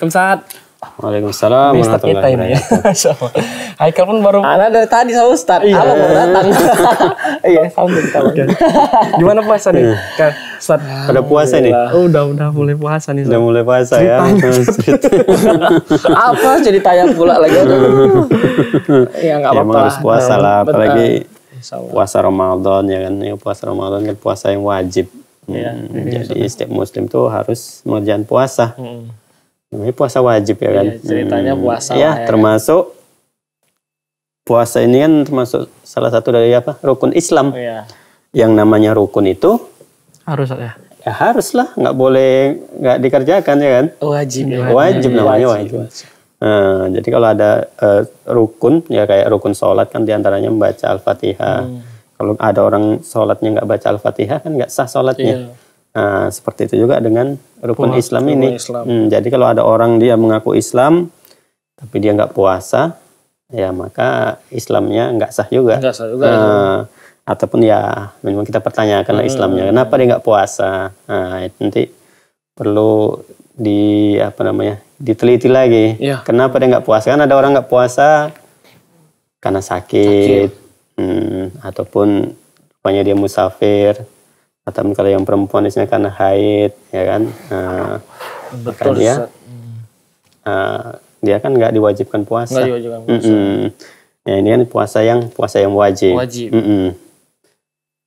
Waalaikumsalam. Waalaikumsalam. Ini Ustaz kita ini ya. Haikal pun baru. Ana dari tadi sama Ustaz. Iya. Apa mau datang. iya. Sambung kawan. Gimana puasa nih? Iya. Kan, Ustaz. Pada puasa nih? Oh, udah, udah mulai puasa nih. Udah mulai puasa ya. apa jadi tanya pula lagi. ya nggak apa-apa. Ya, harus puasa lah. Apalagi puasa Ramadan ya kan. Ya, puasa Ramadan kan puasa yang wajib. Iya. Hmm, ya, jadi setiap muslim tuh harus mengerjakan puasa. Hmm namanya puasa wajib ya iya, kan. Hmm. Iya, ceritanya puasa. ya, ya termasuk kan? puasa ini kan termasuk salah satu dari apa? rukun Islam. Oh, iya. Yang namanya rukun itu harus ya. Ya haruslah, nggak boleh nggak dikerjakan ya kan? Wajib. Ya. wajib, wajib namanya wajib. wajib. Nah, jadi kalau ada uh, rukun ya kayak rukun sholat kan diantaranya membaca al-fatihah. Hmm. Kalau ada orang sholatnya nggak baca al-fatihah kan nggak sah sholatnya. Iya. Nah, seperti itu juga dengan rukun Islam ini. Islam. Hmm, jadi kalau ada orang dia mengaku Islam tapi dia nggak puasa, ya maka Islamnya nggak sah juga. Nggak sah juga. Nah, ya. Eh, ataupun ya memang kita pertanyakan hmm. Islamnya, kenapa dia nggak puasa? Nah, nanti perlu di apa namanya diteliti lagi. Ya. Kenapa dia nggak puasa? Kan ada orang nggak puasa karena sakit, sakit. Hmm, ataupun banyak dia musafir atau kalau yang perempuan di sini kan haid ya kan uh, betul kan dia uh, dia kan nggak diwajibkan puasa gak diwajibkan puasa mm -mm. ya ini kan puasa yang puasa yang wajib wajib mm -mm.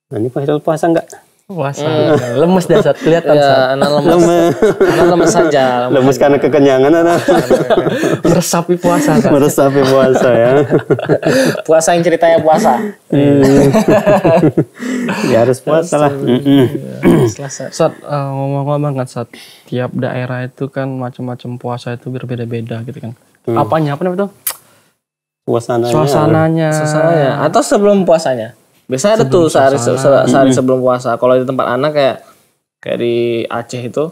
nah ini puasa puasa nggak Puasa. Hmm. Lemes saat kelihatan. Ya, anak lemes. lemes. anak lemes saja. Lemes, lemes karena kekenyangan anak. Meresapi puasa. Kan? Meresapi puasa ya. puasa yang ceritanya puasa. Hmm. ya harus puasa lah. Hmm, hmm. Ya, Selasa. Saat eh, ngomong-ngomong kan saat tiap daerah itu kan macam-macam puasa itu berbeda-beda gitu kan. Hmm. Apanya apa namanya itu? Suasananya. Suasananya. Suasananya. Atau sebelum puasanya? Biasanya ada tuh sehari se se sehari hmm. sebelum puasa. Kalau di tempat anak kayak kayak di Aceh itu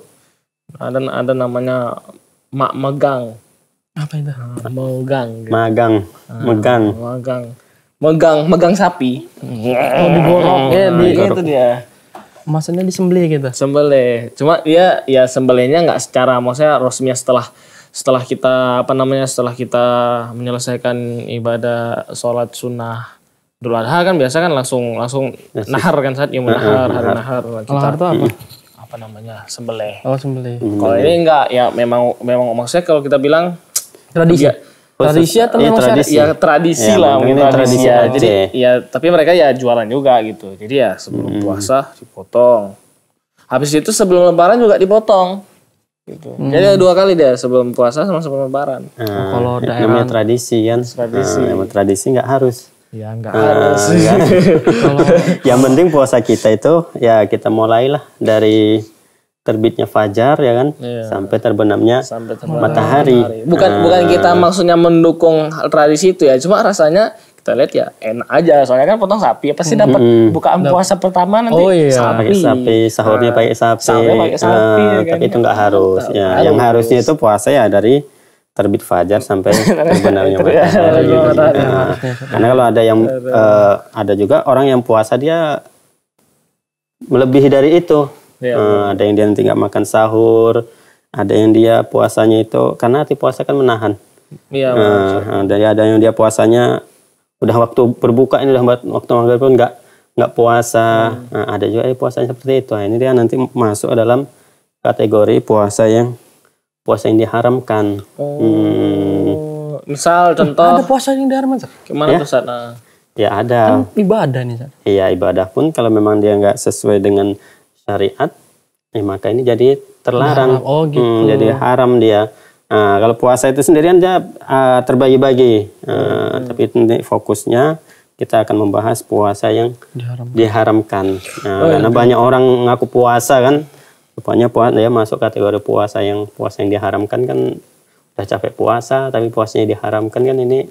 ada ada namanya mak megang. Apa itu? Ah, megang. Gitu. Magang. Ah, megang. Megang. Megang, megang sapi. Oh, digorok. Ya, di, itu dia. Maksudnya disembelih gitu. Sembelih. Cuma ya ya sembelihnya nggak secara maksudnya resminya setelah setelah kita apa namanya setelah kita menyelesaikan ibadah sholat sunnah Idul Adha kan biasa kan langsung langsung Nasi. nahar kan saat yang nahar, hari nahar. Nahar itu apa? Iya. Apa namanya? Sembelih. Oh, sembelih. Hmm. Kalau ini enggak ya memang memang maksudnya kalau kita bilang tradisi. Ya, tradisi atau ya, memang tradisi. Ya tradisi ya, lah mungkin tradisi. tradisi ya. Jadi ya tapi mereka ya jualan juga gitu. Jadi ya sebelum hmm. puasa dipotong. Habis itu sebelum lebaran juga dipotong gitu. Hmm. Jadi dua kali dia sebelum puasa sama sebelum lebaran. Nah, kalau daerah namanya tradisi kan. Tradisi. Nah, tradisi nggak harus. Ya nggak ah, harus. Uh, ya. Yang penting puasa kita itu ya kita mulailah dari terbitnya fajar ya kan iya. sampai terbenamnya sampai terbenam matahari. matahari. Bukan nah. bukan kita maksudnya mendukung tradisi itu ya, cuma rasanya kita lihat ya enak aja soalnya kan potong sapi ya, pasti dapat -hmm. bukaan puasa pertama nanti oh, iya. sapi ah. Pake sapi sahurnya pakai sapi, sapi, pakai sapi uh, ya kan? tapi itu nggak harus ya harus. yang harusnya itu puasa ya dari terbit fajar sampai terbenamnya matahari. Iya, gitu. nah, karena kalau ada yang uh, ada juga orang yang puasa dia melebihi dari itu. Ya. Uh, ada yang dia nanti nggak makan sahur, ada yang dia puasanya itu karena hati puasa kan menahan. Iya. Uh, dari ada yang dia puasanya udah waktu berbuka ini udah waktu maghrib pun nggak nggak puasa. Hmm. Uh, ada juga eh, puasanya seperti itu. Nah, ini dia nanti masuk dalam kategori puasa yang puasa yang diharamkan. Oh. Hmm. Misal eh, contoh. Ada puasa yang diharamkan, Kemana ya? tuh, sana? Ya ada. Kan ibadah nih, sana. Iya, ibadah pun kalau memang dia nggak sesuai dengan syariat, ya maka ini jadi terlarang. Nah, oh gitu. Hmm, jadi haram dia. Nah, kalau puasa itu sendirian dia uh, terbagi-bagi. Uh, hmm. Tapi nanti fokusnya kita akan membahas puasa yang diharamkan. diharamkan. Nah, oh, iya, karena iya. banyak orang ngaku puasa kan. Pokoknya puasa ya masuk kategori puasa yang puasa yang diharamkan kan udah capek puasa tapi puasanya diharamkan kan ini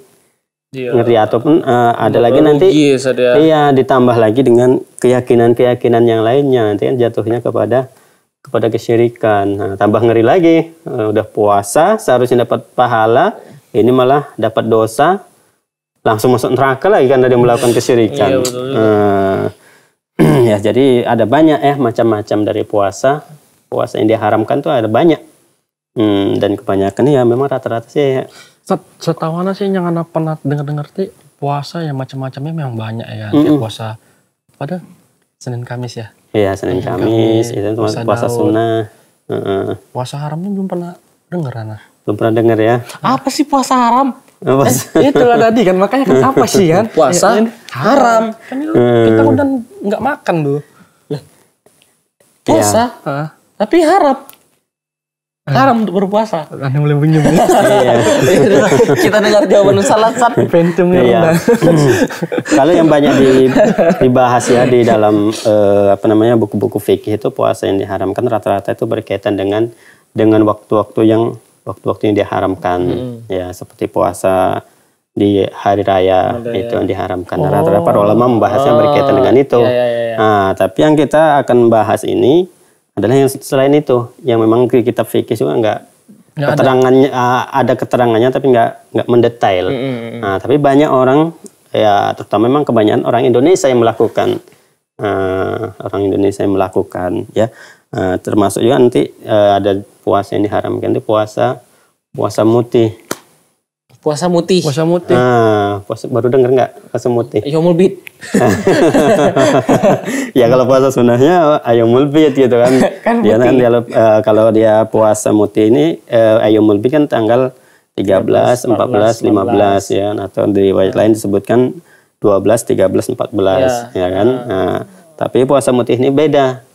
ya, ngeri ataupun uh, eh, ada lagi nanti iya ditambah lagi dengan keyakinan-keyakinan yang lainnya nanti kan jatuhnya kepada kepada kesyirikan nah, tambah ngeri lagi uh, udah puasa seharusnya dapat pahala ini malah dapat dosa langsung masuk neraka lagi kan dari melakukan kesyirikan iya, betul, betul. Uh, ya jadi ada banyak ya macam-macam dari puasa puasa yang diharamkan tuh ada banyak. Hmm, dan kebanyakan ya memang rata-rata sih. Ya. Set, setahuan sih yang anak pernah dengar-dengar sih puasa yang macam-macamnya memang banyak ya. Mm -hmm. puasa pada Senin Kamis ya. Iya Senin Kamis, Kamis itu puasa, puasa sunnah. Uh -uh. Puasa haramnya belum pernah dengar anak. Belum pernah dengar ya. Apa sih puasa haram? Apa? Eh, itulah tadi kan makanya kan apa sih kan? Puasa ya, kan? haram. Kan kita hmm. udah nggak makan tuh. Puasa. Ya. Tapi harap eh. haram untuk berpuasa. Anda mulai bingung. Iya. Kita dengar jawaban salah satu pentumnya. Iya. Hmm. Kalau yang banyak dibahas ya di dalam eh, apa namanya buku-buku fikih itu puasa yang diharamkan rata-rata itu berkaitan dengan dengan waktu-waktu yang waktu-waktu yang diharamkan hmm. ya seperti puasa di hari raya Ada, itu ya. yang diharamkan. Oh. Rata-rata oh. para ulama membahasnya berkaitan dengan oh. itu. Ya, ya, ya. Nah, tapi yang kita akan bahas ini adalah yang selain itu yang memang kita fikir juga nggak keterangannya ada. Ah, ada keterangannya tapi nggak nggak mendetail mm -hmm. nah, tapi banyak orang ya terutama memang kebanyakan orang Indonesia yang melakukan uh, orang Indonesia yang melakukan ya uh, termasuk juga nanti uh, ada puasa yang diharamkan itu puasa puasa mutih Puasa mutih. Puasa mutih. Ah, puasa, baru denger nggak puasa mutih? Ayomul bid. ya kalau puasa sunnahnya ayomul bid gitu kan. kan dia kan dia, uh, kalau dia puasa mutih ini uh, eh, ayomul bid kan tanggal 13, 14, 15, 15 ya atau di wajah lain disebutkan 12, 13, 14 ya, ya kan. Ya. Nah, tapi puasa mutih ini beda.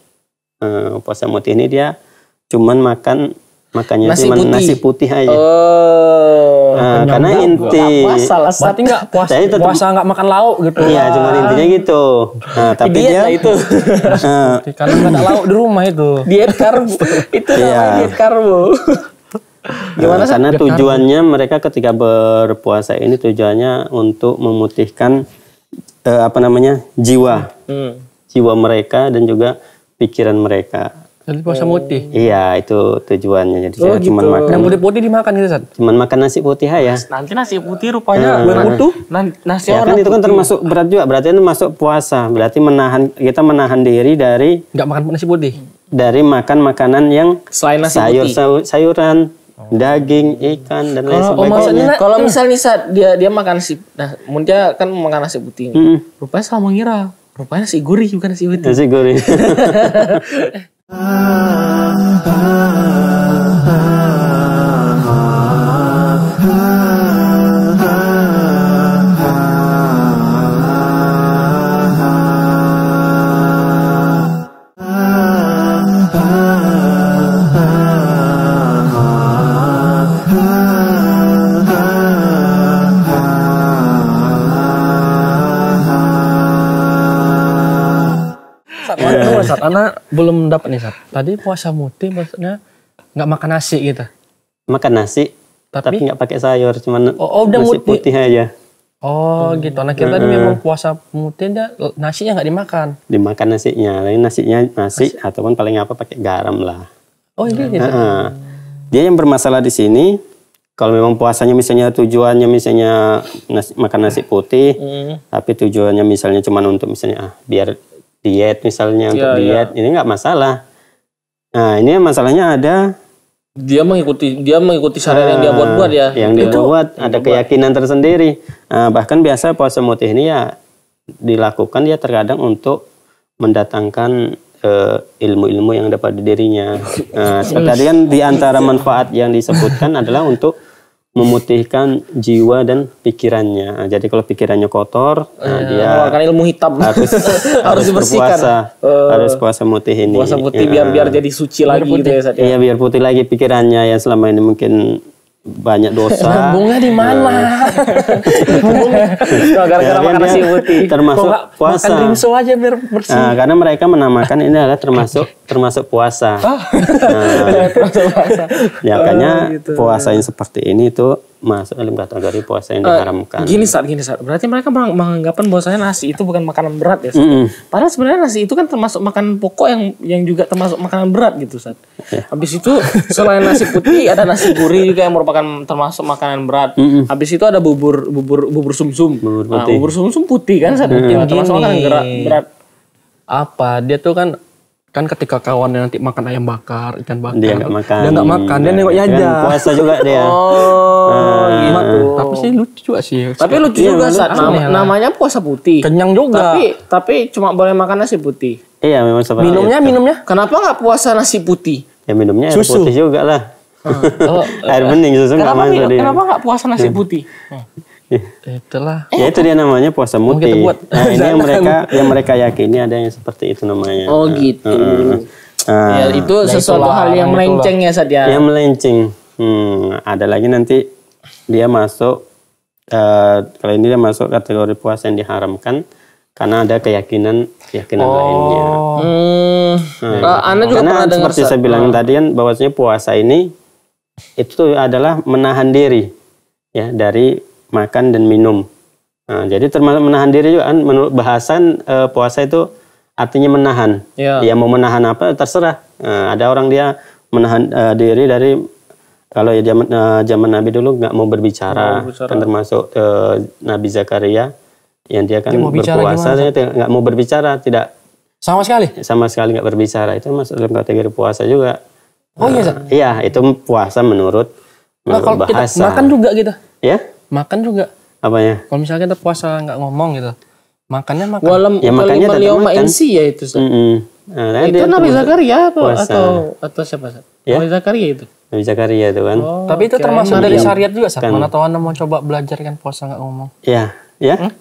Uh, puasa mutih ini dia cuman makan makannya nasi cuman nasi putih aja. Oh uh, karena inti puasa berarti nggak puasa Jadi tetap, puasa nggak makan lauk gitu iya nah. cuma intinya ah. gitu nah, tapi dia itu eh. karena nggak lauk di rumah itu diet karbo itu iya. namanya yeah. diet karbo eh, Gimana karena tujuannya mereka ketika berpuasa ini tujuannya untuk memutihkan uh, apa namanya jiwa hmm. jiwa mereka dan juga pikiran mereka Nasi puasa putih. Oh. Iya, itu tujuannya. Jadi oh, saya gitu. cuma makan. Yang putih-putih dimakan gitu, Sat? Cuman makan nasi putih aja. Nanti nasi putih rupanya hmm. Nah, nasi ya, kan itu kan termasuk berat juga. Berarti itu masuk puasa. Berarti menahan kita menahan diri dari Gak makan nasi putih. Dari makan makanan yang selain nasi sayur, putih. sayuran, daging, ikan dan lain sebagainya. Oh, kalau misalnya saat dia dia makan nasi nah, dia kan makan nasi putih. Hmm. Rupanya salah mengira. Rupanya nasi gurih bukan nasi putih. Nasi gurih. Ah, ah. belum dapat nih, Sat. Tadi puasa muti maksudnya nggak makan nasi gitu. Makan nasi, tapi nggak pakai sayur, cuman oh, oh, udah muti. putih aja. Oh hmm. gitu. Nah kita hmm. tadi memang puasa muti dia nasinya nggak dimakan. Dimakan nasinya, lain nasinya nasi, nasi ataupun paling apa pakai garam lah. Oh iya gitu. Nah, dia yang bermasalah di sini kalau memang puasanya misalnya tujuannya misalnya nasi, makan nasi putih, hmm. tapi tujuannya misalnya cuma untuk misalnya ah biar diet misalnya untuk iya, iya. diet yeah. ini nggak masalah nah ini masalahnya ada dia mengikuti dia mengikuti syariat uh, yang dia ah, buat-buat ya yang dia itu, buat ada keyakinan tersendiri nah, bahkan biasa puasa mutih ini ya dilakukan ya terkadang untuk mendatangkan eh, ilmu-ilmu yang dapat di dirinya nah, tadi kan diantara manfaat yang disebutkan adalah untuk memutihkan jiwa dan pikirannya. Nah, jadi kalau pikirannya kotor, nah, iya. dia akan ilmu hitam harus harus, berpuasa. uh, harus puasa mutih ini. Puasa putih ya. biar iya. biar jadi suci biar lagi gitu putih. gitu ya. Iya, biar putih lagi pikirannya yang selama ini mungkin banyak dosa. bunga di mana? Nah. gara-gara makan nasi putih. Termasuk puasa. aja biar bersih. Nah, karena mereka menamakan ini adalah termasuk termasuk puasa. Oh. Nah, termasuk puasa. Ya, makanya oh, gitu. puasa yang seperti ini itu masuk dalam kategori puasa yang eh, diharamkan. Uh, gini saat gini saat berarti mereka menganggapkan bahwasanya nasi itu bukan makanan berat ya. Mm Padahal sebenarnya nasi itu kan termasuk makanan pokok yang yang juga termasuk makanan berat gitu saat. Yeah. Habis itu selain nasi putih ada nasi gurih juga yang merupakan termasuk makanan berat. Mm -hmm. Habis itu ada bubur bubur bubur sumsum. -sum. Bubur Nah, sumsum putih kan saat. Mm -hmm. Termasuk makanan berat. berat. Apa dia tuh kan kan ketika kawannya nanti makan ayam bakar, ikan bakar, dia nggak makan, dia nggak makan, dia nengoknya aja. Puasa juga dia. Oh, nah, Tapi sih lucu juga sih. Tapi lucu iya, juga saat nama, namanya puasa putih. Kenyang juga. Tapi tapi cuma boleh makan nasi putih. Iya, memang seperti Minumnya, itu. minumnya. Kenapa nggak puasa nasi putih? Ya minumnya Susu. air putih juga lah. Hmm. air bening susu nggak masuk. Kenapa nggak puasa nasi hmm. putih? Hmm. Iya. Itulah. Ya itu dia namanya puasa mutih. buat. Nah, ini yang mereka yang mereka yakini ada yang seperti itu namanya. Oh nah, gitu. Uh, uh, ya, itu nah, sesuatu itulah, hal yang nah, melenceng ya saat ya? Yang melenceng. Hmm, ada lagi nanti dia masuk uh, kalau ini dia masuk kategori puasa yang diharamkan karena ada keyakinan keyakinan oh. lainnya. Hmm. Nah, Uh, Anda karena pernah seperti saya bilang uh. tadi kan bahwasanya puasa ini itu adalah menahan diri ya dari makan dan minum. Nah, jadi termasuk menahan diri juga kan menurut bahasan e, puasa itu artinya menahan. Ya. Dia mau menahan apa terserah. Nah, ada orang dia menahan e, diri dari kalau ya zaman e, zaman Nabi dulu nggak mau berbicara, mau kan termasuk e, Nabi Zakaria yang dia kan dia mau berpuasa dia nggak mau berbicara tidak sama sekali sama sekali nggak berbicara itu masuk dalam kategori puasa juga oh iya iya itu puasa menurut nah, kalau bahasa kita makan juga gitu. ya makan juga Apa ya? kalau misalnya kita puasa nggak ngomong gitu makannya makan walem ya, ya makannya tetap makan insi ya itu mm -hmm. nah, itu Nabi Zakaria apa puasa. atau atau siapa ya? Nabi Zakaria itu Nabi Zakaria itu kan oh, tapi itu termasuk dari syariat juga sih. kan. mana tahu anda mau coba belajar kan puasa nggak ngomong ya ya hmm?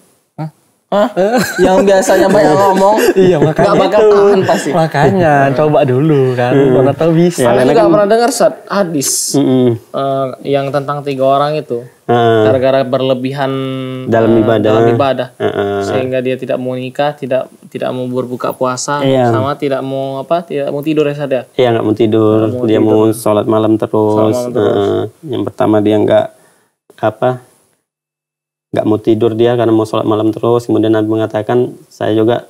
Hah? Eh? yang biasanya banyak ngomong iya makanya gak bakal itu. tahan pasti makanya iya. coba dulu kan hmm. mana tahu bisa ya, aku juga pernah dengar saat hadis mm Uh, yang tentang tiga orang itu ah. gara-gara hmm. berlebihan dalam eh, ibadah, dalam ibadah. hmm. sehingga dia tidak mau nikah, tidak tidak mau berbuka puasa, iya. sama tidak mau apa, tidak mau tidur ya sadar. Ya? Iya nggak mau tidur, mau dia tidur. mau sholat malam terus. Sholat malam terus. Uh, yang pertama dia nggak apa nggak mau tidur dia karena mau sholat malam terus. Kemudian Nabi mengatakan saya juga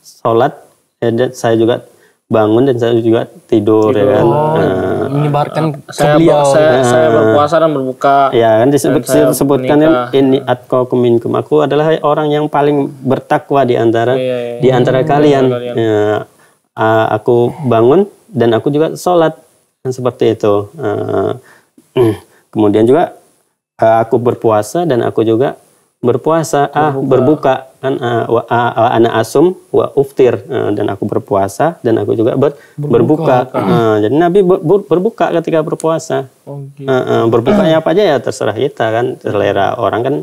sholat, eh, saya juga bangun dan saya juga tidur, tidur. ya kan. Oh, nah, menyebarkan saya, beliau. Saya, nah, saya berpuasa dan berbuka. Ya kan disebut, disebutkan ya ini atko kuminkum aku adalah orang yang paling bertakwa di antara iya, iya. iya. di antara hmm, kalian. kalian. Ya, aku bangun dan aku juga sholat nah, seperti itu. Uh, kemudian juga Eh, aku berpuasa dan aku juga berpuasa berbuka. ah berbuka kan uh, wa, ah, ah, ana asum wa uftir uh, dan aku berpuasa dan aku juga ber, berbuka, berbuka. Uh, jadi nabi ber, ber, berbuka ketika berpuasa oh, gitu. uh, ah, berbukanya apa aja ya terserah kita kan selera orang kan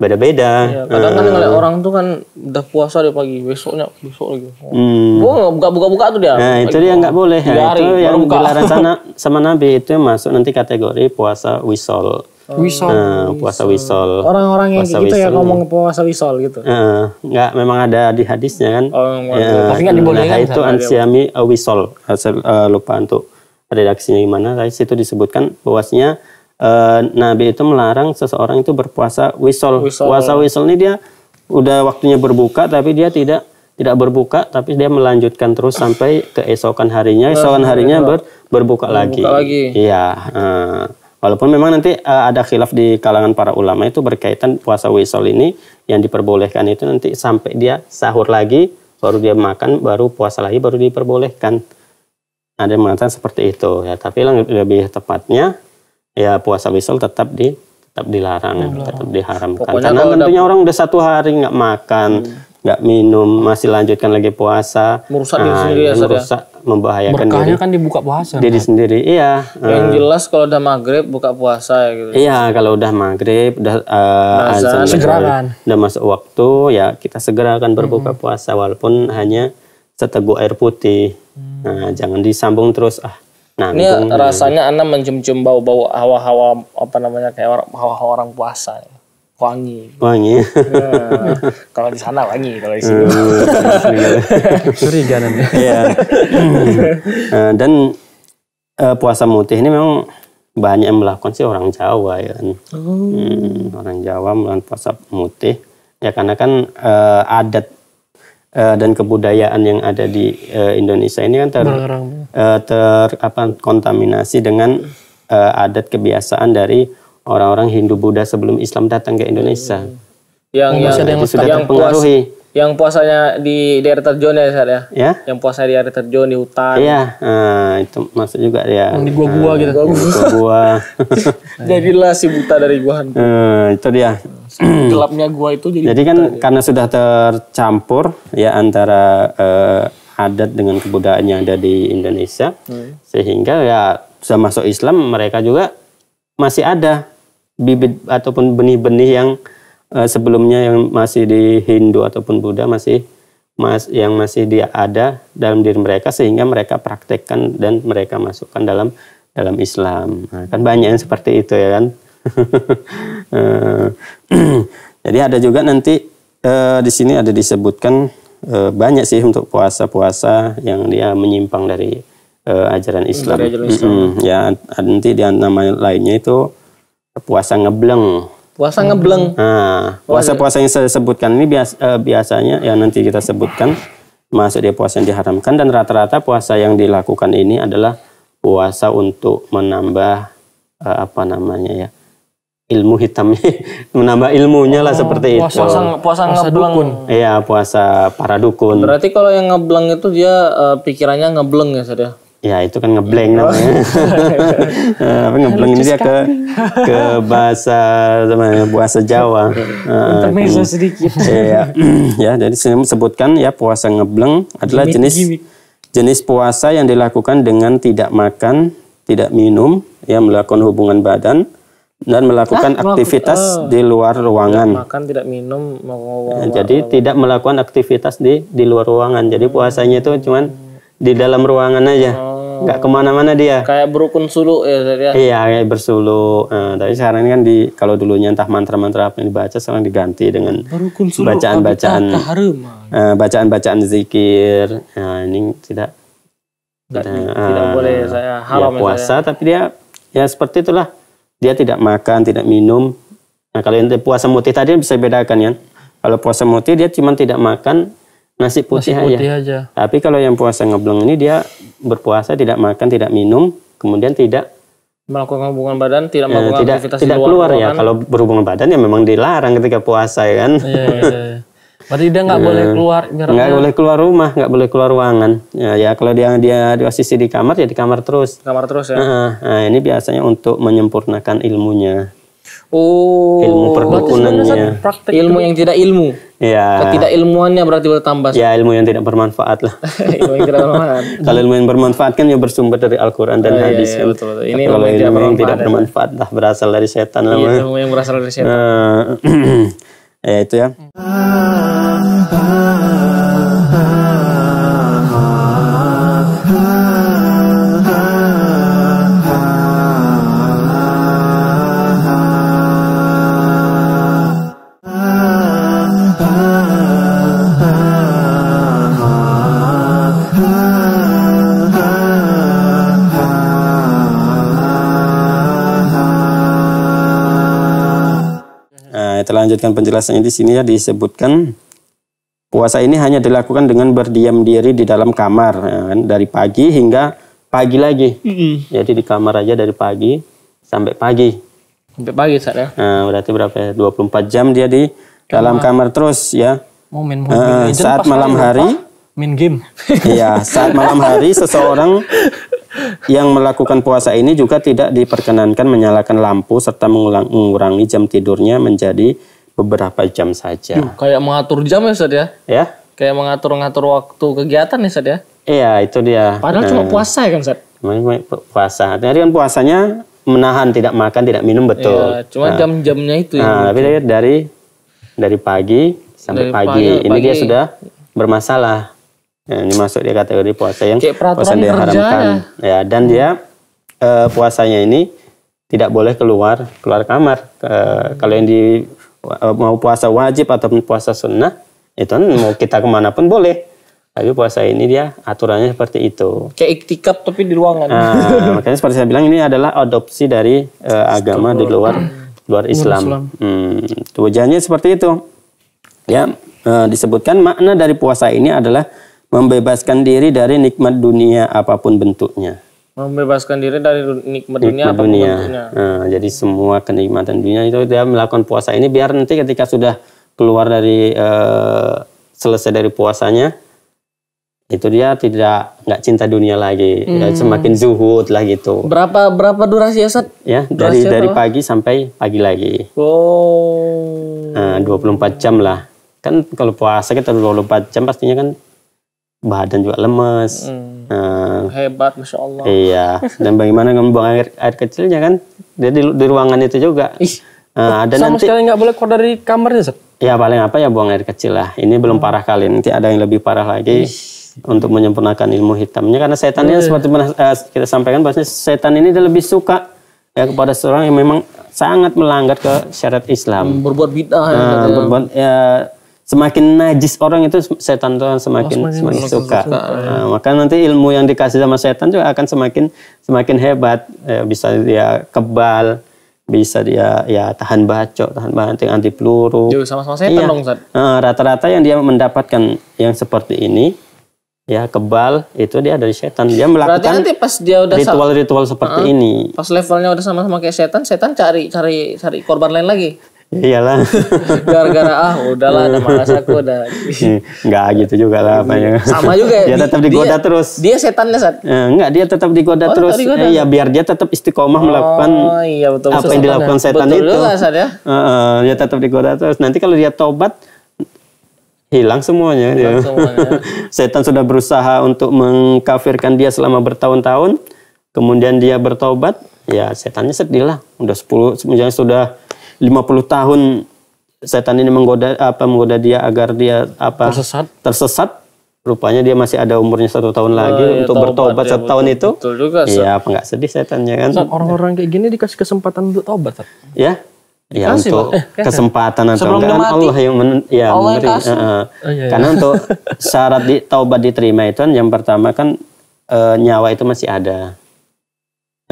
beda-beda ya, kadang kan kan ngeliat orang tuh kan udah puasa dari pagi besoknya besok lagi oh. hmm. buka-buka-buka tuh dia nah itu dia nggak boleh ya, itu yang dilarang sana sama nabi itu masuk nanti kategori puasa wisol Oh, wisol. Uh, puasa wisol. Orang-orang yang gitu ya ngomong puasa wisol gitu. Uh, memang ada di hadisnya kan. Oh, ya, tapi enggak nah, dibolehkan. Nah, itu ansiami uh, wisol. Uh, lupa untuk redaksinya gimana. Tapi situ disebutkan puasnya uh, eh, Nabi itu melarang seseorang itu berpuasa wisol. wisol. Puasa wisol ini dia udah waktunya berbuka tapi dia tidak tidak berbuka tapi dia melanjutkan terus sampai keesokan harinya. esokan harinya ber, berbuka, berbuka lagi. Iya. Ah. Walaupun memang nanti uh, ada khilaf di kalangan para ulama itu berkaitan puasa wisol ini yang diperbolehkan itu nanti sampai dia sahur lagi baru dia makan baru puasa lagi baru diperbolehkan. Ada nah, yang mengatakan seperti itu ya, tapi lebih tepatnya ya puasa wisol tetap di tetap dilarang, ya, tetap diharamkan. Pokoknya Karena tentunya orang udah satu hari nggak makan, hmm. nggak hmm. minum, masih lanjutkan lagi puasa. Merusak nah, diri sendiri ya, ya? merusak, membahayakan Berkahnya diri. kan dibuka puasa. Diri kan? sendiri, iya. Yang uh, jelas kalau udah maghrib buka puasa ya gitu. Iya, kalau udah maghrib, udah uh, azan, segera kan. Udah masuk waktu, ya kita segera akan berbuka hmm. puasa walaupun hanya seteguk air putih. Hmm. Nah, jangan disambung terus ah. Nah, ini rasanya ya. anak mencium-cium bau-bau hawa-hawa apa namanya kayak hawa-hawa orang puasa. Ya wangi. Wangi. Ya. kalau di sana wangi, kalau di sini. Hmm, iya, iya. Curiga nanti. Iya. Eh, dan uh, puasa mutih ini memang banyak yang melakukan sih orang Jawa ya kan? Oh. Hmm, orang Jawa melakukan puasa mutih ya karena kan uh, adat dan kebudayaan yang ada di Indonesia ini kan ter, ter apa kontaminasi dengan adat kebiasaan dari orang-orang Hindu Buddha sebelum Islam datang ke Indonesia. Hmm. Yang, nah, yang, yang, yang sudah yang terpengaruhi. Puas, yang puasanya di daerah terjun ya, Sar, ya? ya? Yang puasa di daerah terjun di hutan. Iya, nah, itu masuk juga ya. Yang di gua-gua nah, gitu. Gua-gua. Jadilah si buta dari gua hantu. Ah, hmm, itu dia. Gelapnya gua itu jadi. Jadi kan buta, karena sudah tercampur ya antara uh, adat dengan kebudayaan yang ada di Indonesia, hmm. sehingga ya sudah masuk Islam mereka juga masih ada bibit ataupun benih-benih yang uh, sebelumnya yang masih di Hindu ataupun Buddha masih mas yang masih dia ada dalam diri mereka sehingga mereka praktekkan dan mereka masukkan dalam dalam Islam nah, kan banyak yang seperti itu ya kan eh, jadi ada juga nanti uh, di sini ada disebutkan uh, banyak sih untuk puasa-puasa yang dia menyimpang dari uh, ajaran Islam, ajaran Islam. ya nanti di nama lainnya itu puasa ngebleng. Puasa ngebleng. Nah, puasa-puasa iya. yang saya sebutkan ini bias, eh, biasanya ya nanti kita sebutkan masuk di puasa yang diharamkan dan rata-rata puasa yang dilakukan ini adalah puasa untuk menambah eh, apa namanya ya ilmu hitamnya menambah ilmunya oh, lah seperti puasa, itu puasa puasa ngebleng iya puasa para dukun berarti kalau yang ngebleng itu dia uh, pikirannya ngebleng ya Saudara. Ya? Ya itu kan ngeblank oh. namanya. Apa ngeblank ini dia ke ke bahasa sama puasa Jawa. Intermezzo uh, sedikit. Iya. ya, jadi saya sebutkan ya puasa ngebleng adalah gimik, jenis gimik. jenis puasa yang dilakukan dengan tidak makan, tidak minum, ya melakukan hubungan badan dan melakukan Hah? aktivitas uh, di luar ruangan. Tidak makan, tidak minum, mau ya, jadi tidak melakukan aktivitas di di luar ruangan. Jadi puasanya itu cuman di dalam ruangan aja. Oh Oh. Nggak kemana-mana dia. Kayak berukun suluk ya tadi ya? Iya kayak bersuluk. Nah, tapi sekarang ini kan di kalau dulunya entah mantra-mantra apa yang dibaca sekarang diganti dengan bacaan-bacaan uh, bacaan-bacaan zikir. Nah, ini tidak tidak, tidak, uh, boleh saya ya. halam ya, ya, puasa saya. tapi dia ya seperti itulah. Dia tidak makan, tidak minum. Nah, kalau yang puasa mutih tadi bisa bedakan ya. Kalau puasa mutih dia cuma tidak makan, nasi putih, nasi putih aja. aja. Tapi kalau yang puasa ngebleng ini dia berpuasa tidak makan, tidak minum, kemudian tidak melakukan hubungan badan tidak eh, melakukan tidak, aktivitas tidak di luar keluar ya. ruangan. ya kalau berhubungan badan ya memang dilarang ketika puasa ya kan iya, iya, iya. berarti dia nggak iya. boleh keluar nggak boleh keluar rumah nggak boleh keluar ruangan ya, ya kalau dia dia di sisi di kamar ya di kamar terus kamar terus ya nah, nah ini biasanya untuk menyempurnakan ilmunya Oh, ilmu perdukunannya. ilmu yang tidak ilmu. Iya. tidak ilmuannya berarti bertambah. Ya, ilmu yang tidak bermanfaat lah. kalau ilmu yang bermanfaat kan yang bersumber dari Al-Quran dan oh, iya, hadis. Iya, kan. Ini kalau ilmu, yang, tidak ya. bermanfaat lah berasal dari setan lah. Iya, ilmu yang berasal dari setan. Nah, ya itu ya. Ah, ah, ah. melanjutkan penjelasannya di sini ya disebutkan puasa ini hanya dilakukan dengan berdiam diri di dalam kamar ya kan? dari pagi hingga pagi lagi. Mm -hmm. Jadi di kamar aja dari pagi sampai pagi. Sampai pagi saat ya. Nah, berarti berapa ya? 24 jam dia di kamar. dalam kamar terus ya. Mau oh, main uh, saat malam hari apa? main game. Iya, saat malam hari seseorang yang melakukan puasa ini juga tidak diperkenankan menyalakan lampu serta mengurangi jam tidurnya menjadi beberapa jam saja. Duh, kayak mengatur jam ya Ustaz ya? Ya. Kayak mengatur-ngatur waktu kegiatan ya Ustaz ya? Iya itu dia. Padahal nah, cuma puasa ya kan Ustaz? puasa. Jadi kan puasanya menahan tidak makan tidak minum betul. Iya, cuma nah, jam-jamnya itu ya. Nah, tapi dari dari pagi sampai dari pagi. pagi ini pagi. dia sudah bermasalah. Nah, ini masuk dia kategori puasa yang puasa yang diharamkan. Ya. ya, dan dia hmm. eh, puasanya ini tidak boleh keluar keluar kamar. Eh, hmm. Kalau yang di Eh, mau puasa wajib ataupun puasa sunnah itu kan mau kita kemanapun boleh tapi puasa ini dia aturannya seperti itu kayak iktikaf tapi di ruangan nah, makanya seperti saya bilang ini adalah adopsi dari uh, agama di luar luar Islam, Islam. Hmm, tujuannya seperti itu ya uh, disebutkan makna dari puasa ini adalah membebaskan diri dari nikmat dunia apapun bentuknya membebaskan diri dari nikmat dunia apa dunia. dunia. Nah, jadi semua kenikmatan dunia itu dia melakukan puasa ini biar nanti ketika sudah keluar dari uh, selesai dari puasanya itu dia tidak nggak cinta dunia lagi hmm. ya, semakin zuhud lah gitu berapa berapa durasi ya Sat? ya durasi dari dari pagi sampai pagi lagi oh puluh empat jam lah kan kalau puasa kita 24 jam pastinya kan badan juga lemes. Hmm. Uh, Hebat, masya Allah. Iya. Dan bagaimana ngembang air, air kecilnya kan? Dia di, di ruangan itu juga. Ih. Nah, ada sama nanti, sekali nggak boleh keluar dari kamarnya. Sob. Ya paling apa ya buang air kecil lah. Ini belum hmm. parah kali. Nanti ada yang lebih parah lagi. Ih. Untuk menyempurnakan ilmu hitamnya karena setannya ini seperti uh, kita sampaikan bahwasanya setan ini dia lebih suka ya kepada seorang yang memang sangat melanggar ke syariat Islam. Hmm, berbuat bid'ah ya, berbuat ya semakin najis orang itu setan tuh semakin oh, semakin, semakin suka. suka. Nah, maka nanti ilmu yang dikasih sama setan juga akan semakin semakin hebat. Ya, bisa dia kebal, bisa dia ya tahan bacok, tahan banting anti peluru. Jauh sama-sama setan nah, rata-rata yang dia mendapatkan yang seperti ini ya kebal itu dia dari setan dia melakukan ritual-ritual ritual seperti uh, ini pas levelnya udah sama-sama kayak setan setan cari cari cari korban lain lagi iyalah gara-gara ah udahlah ada malas aku udah nggak gitu juga lah apanya sama juga ya dia tetap digoda dia, terus dia setannya saat eh, nggak dia tetap digoda oh, terus digoda. Eh, ya biar dia tetap istiqomah oh, melakukan iya, betul, apa yang dilakukan setan betul itu juga, ya? Uh, uh, dia tetap digoda terus nanti kalau dia tobat hilang semuanya, ya. hilang ya. semuanya. setan sudah berusaha untuk mengkafirkan dia selama bertahun-tahun kemudian dia bertobat ya setannya sedih lah udah sepuluh semuanya sudah 50 tahun setan ini menggoda apa menggoda dia agar dia apa tersesat tersesat rupanya dia masih ada umurnya satu tahun oh, lagi ya, untuk bertobat satu tahun itu iya apa nggak sedih setannya kan orang-orang kayak gini dikasih kesempatan untuk tobat ya ya kasih, untuk eh, eh, kesempatan atau enggak kan Allah yang men, ya Allah yang kasih. Uh, Oh, iya, iya. karena untuk syarat di, taubat diterima itu kan yang pertama kan uh, nyawa itu masih ada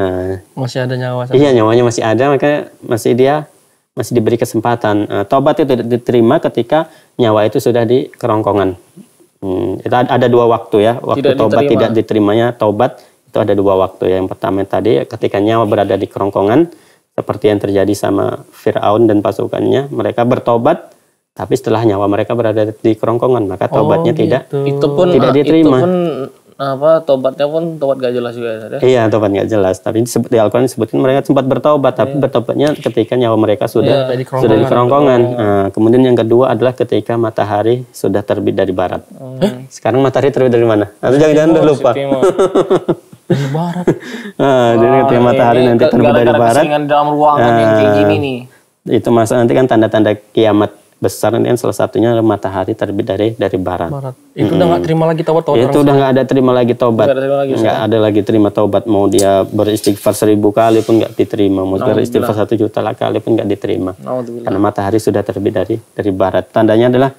uh, masih ada nyawa sama iya nyawanya masih ada makanya masih dia masih diberi kesempatan. Uh, eh, tobat itu diterima ketika nyawa itu sudah di kerongkongan. Hmm, itu ada dua waktu ya, waktu tidak tobat diterima. tidak diterimanya tobat itu ada dua waktu ya. Yang pertama tadi ketika nyawa berada di kerongkongan seperti yang terjadi sama Firaun dan pasukannya, mereka bertobat tapi setelah nyawa mereka berada di kerongkongan maka tobatnya oh, gitu. tidak itu pun tidak eh, diterima. Itu pun apa tobatnya pun tobat gak jelas juga ya? ya? Iya tobat gak jelas. Tapi disebut, di Al-Quran disebutkan mereka sempat bertobat, tapi iya. bertobatnya ketika nyawa mereka sudah iya, di sudah di kerongkongan. Oh. Nah, kemudian yang kedua adalah ketika matahari sudah terbit dari barat. Hmm. Sekarang matahari terbit dari mana? Atau jangan-jangan udah lupa. dari barat. nah, jadi ketika matahari nanti terbit dari barat. dalam ruangan yang kayak ah, gini nih. Itu masa nanti kan tanda-tanda kiamat besar dan salah satunya matahari terbit dari dari barat. barat. Itu mm -hmm. udah nggak terima lagi taubat orang. Itu udah nggak ada terima lagi taubat. Nggak ada lagi terima taubat mau dia beristighfar seribu kali pun nggak diterima, mau beristighfar satu juta kali pun nggak diterima. Karena matahari sudah terbit dari dari barat. Tandanya adalah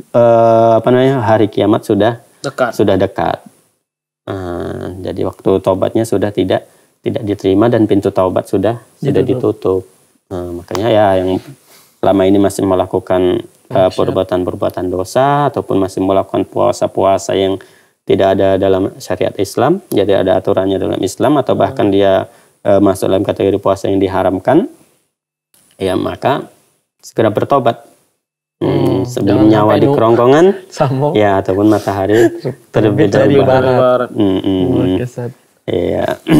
eh, apa namanya hari kiamat sudah dekat. Sudah dekat. Ah, jadi waktu taubatnya sudah tidak tidak diterima dan pintu taubat sudah ditutup. sudah ditutup. Nah, makanya ya yang selama ini masih melakukan uh, perbuatan-perbuatan dosa ataupun masih melakukan puasa-puasa yang tidak ada dalam syariat Islam, jadi ada aturannya dalam Islam atau hmm. bahkan dia uh, masuk dalam kategori puasa yang diharamkan, ya maka segera bertobat. Hmm, hmm sebelum nyawa di kerongkongan, ya ataupun matahari terbit dari barat. Hmm, iya.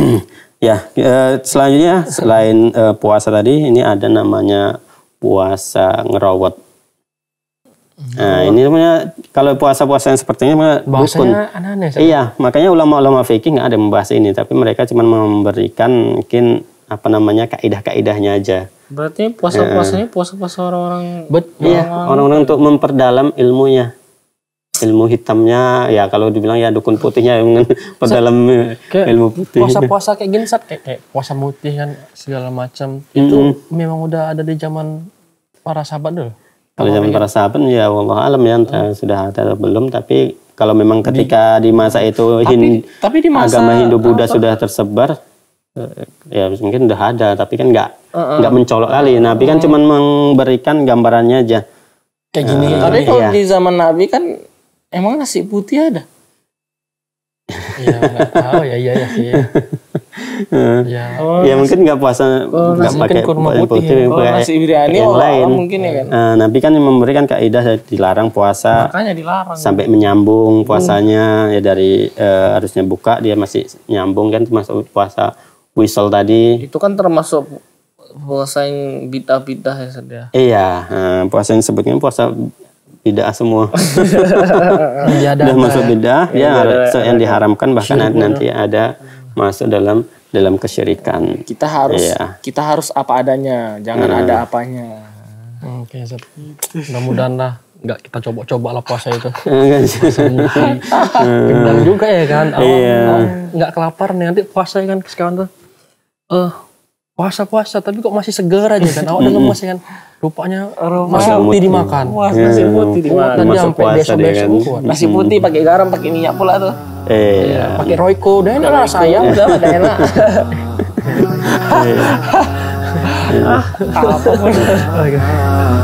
ya, eh, selanjutnya selain uh, puasa tadi ini ada namanya puasa ngerawat. Hmm. Nah, ini namanya kalau puasa-puasa yang seperti ini namanya Aneh -aneh, iya, makanya ulama-ulama fikih nggak ada membahas ini, tapi mereka cuma memberikan mungkin apa namanya kaidah-kaidahnya aja. Berarti puasa-puasanya nah. puasa-puasa orang-orang Iya, orang-orang untuk memperdalam ilmunya ilmu hitamnya ya kalau dibilang ya dukun putihnya yang dalam ilmu putih puasa-puasa kayak gini saat kayak, kayak puasa putih kan segala macam mm-hmm. itu memang udah ada di zaman para sahabat dulu kalau zaman para sahabat ya Allah alam ya entah hmm. sudah ada belum tapi kalau memang ketika di, di masa itu tapi, Hin, tapi di masa, agama Hindu Buddha atau, sudah tersebar eh, ya mungkin udah ada tapi kan nggak uh-uh. nggak uh, uh, mencolok kali uh, Nabi kan hmm. cuma memberikan gambarannya aja kayak gini eh, tapi kalau iya. di zaman Nabi kan Emang nasi putih ada? ya nggak tahu ya iya, iya ya sih. Oh, ya, ya, ya mungkin nggak puasa oh, nggak pakai kurma putih, putih ya. Oh, nasi biryani yang lain mungkin ya kan uh, nabi kan memberikan kaidah dilarang puasa makanya dilarang sampai ya. menyambung puasanya hmm. ya dari uh, harusnya buka dia masih nyambung kan termasuk puasa whistle tadi itu kan termasuk puasa yang bidah-bidah ya saudara ya? iya uh, puasa yang sebutnya puasa bidah semua. Sudah masuk bidah, ya, ya ada, yang diharamkan bahkan syurga. nanti ada masuk dalam dalam kesyirikan. Kita harus ya. kita harus apa adanya, jangan hmm. ada apanya. Oke, okay, mudah-mudahan lah nggak kita coba-coba lah puasa itu. Benar juga ya kan. Awal, iya. Nggak kelapar nanti puasa ya kan sekarang tuh. Eh, puasa-puasa tapi kok masih segar aja kan awak dalam masih kan rupanya masih putih dimakan wah nasi iya. putih dimakan dan sampai kan. besok besok kuat nasi putih pakai garam pakai minyak pula tuh eh ya. pakai roiko dan enak lah sayang udah udah enak iya. ah, pun